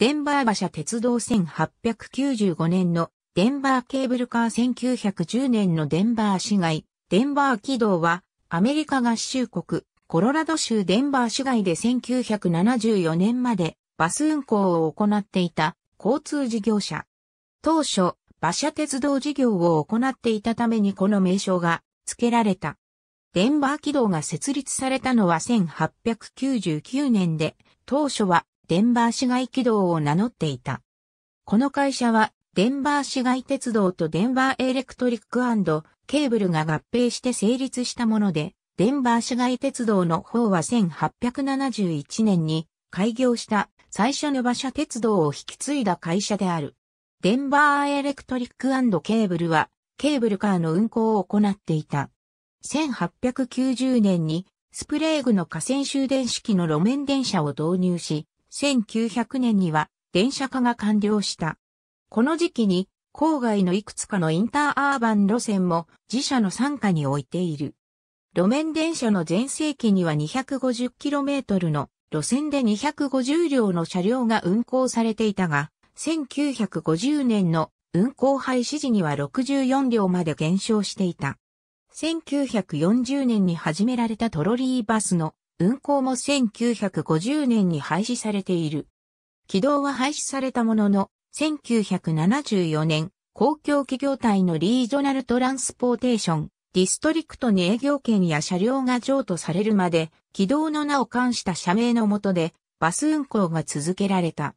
デンバー馬車鉄道1895年のデンバーケーブルカー1910年のデンバー市街、デンバー軌道はアメリカ合衆国、コロラド州デンバー市街で1974年までバス運行を行っていた交通事業者。当初、馬車鉄道事業を行っていたためにこの名称が付けられた。デンバー軌道が設立されたのは1899年で、当初はデンバー市街軌道を名乗っていた。この会社は、デンバー市街鉄道とデンバーエレクトリックケーブルが合併して成立したもので、デンバー市街鉄道の方は1871年に開業した最初の馬車鉄道を引き継いだ会社である。デンバーエレクトリックケーブルは、ケーブルカーの運行を行っていた。1890年にスプレーグの河川終電式の路面電車を導入し、1900年には電車化が完了した。この時期に郊外のいくつかのインターアーバン路線も自社の傘下に置いている。路面電車の全盛期には 250km の路線で250両の車両が運行されていたが、1950年の運行廃止時には64両まで減少していた。1940年に始められたトロリーバスの運行も1950年に廃止されている。軌道は廃止されたものの、1974年、公共企業体のリージョナルトランスポーテーション、ディストリクトに営業権や車両が譲渡されるまで、軌道の名を冠した社名のもとで、バス運行が続けられた。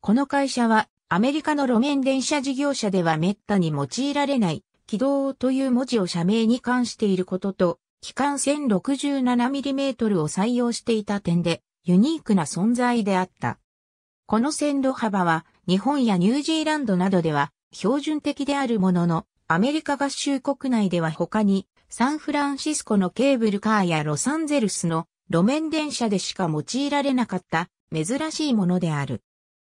この会社は、アメリカの路面電車事業者では滅多に用いられない、軌道という文字を社名に関していることと、機関 1067mm を採用していた点で、ユニークな存在であった。この線路幅は、日本やニュージーランドなどでは、標準的であるものの、アメリカ合衆国内では他に、サンフランシスコのケーブルカーやロサンゼルスの路面電車でしか用いられなかった珍しいものである。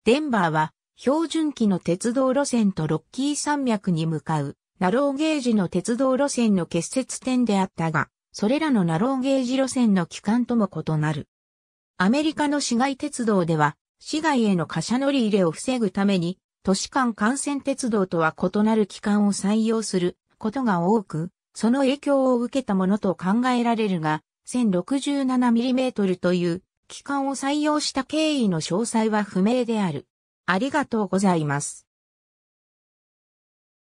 デンバーは標準機の鉄道路線とロッキー山脈に向かうナローゲージの鉄道路線の結節点であったが、それらのナローゲージ路線の機関とも異なる。アメリカの市街鉄道では、市外への貨車乗り入れを防ぐために、都市間幹線鉄道とは異なる機関を採用することが多く、その影響を受けたものと考えられるが、1067mm という機関を採用した経緯の詳細は不明である。ありがとうございます。